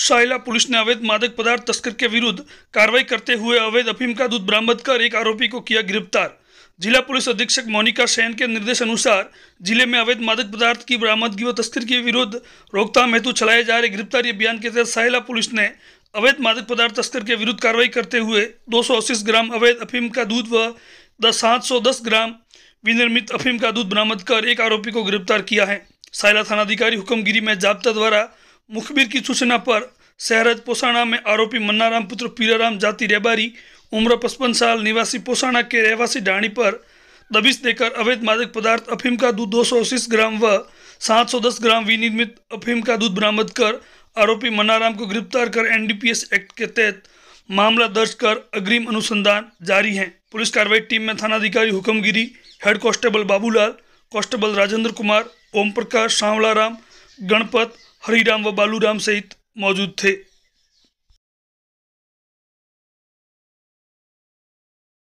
शायला police ने अवैध मादक पदार्थ तस्कर के विरुद्ध कार्रवाई करते हुए अवैध अफीम का दूध बरामद कर एक आरोपी को किया गिरफ्तार जिला पुलिस अधीक्षक मोनिका सैन के निर्देश अनुसार जिले में अवैध मादक पदार्थ की बरामदगी व तस्कर के विरुद्ध रोकथाम हेतु चलाए जा रहे गिरफ्तारी अभियान के तहत साहिला पुलिस ने अवैध मादक पदार्थ तस्कर के विरुद्ध कार्रवाई करते हुए दो ग्राम अवैध अफीम का दूध व दस ग्राम विनिर्मित अफीम का दूध बरामद कर एक आरोपी को गिरफ्तार किया है सायला थानाधिकारी हुक्मगिरी में जाब्ता द्वारा मुखबिर की सूचना पर शहरज पोसाणा में आरोपी मन्नाराम पुत्र पीराराम जाति रेबारी उम्र पचपन साल निवासी पोसाणा के रहवासी डाणी पर दबिश देकर अवैध मादक पदार्थ अफीम का दूध दो ग्राम व 710 ग्राम विनिर्मित अफीम का दूध बरामद कर आरोपी मन्नाराम को गिरफ्तार कर एनडीपीएस एक्ट के तहत मामला दर्ज कर अग्रिम अनुसंधान जारी है पुलिस कार्रवाई टीम में थानाधिकारी Hukmgiri head constable Babulal constable Rajendra Kumar Om Prakash Sanwlaram Ganpat Hariram व बालूराम सहित मौजूद थे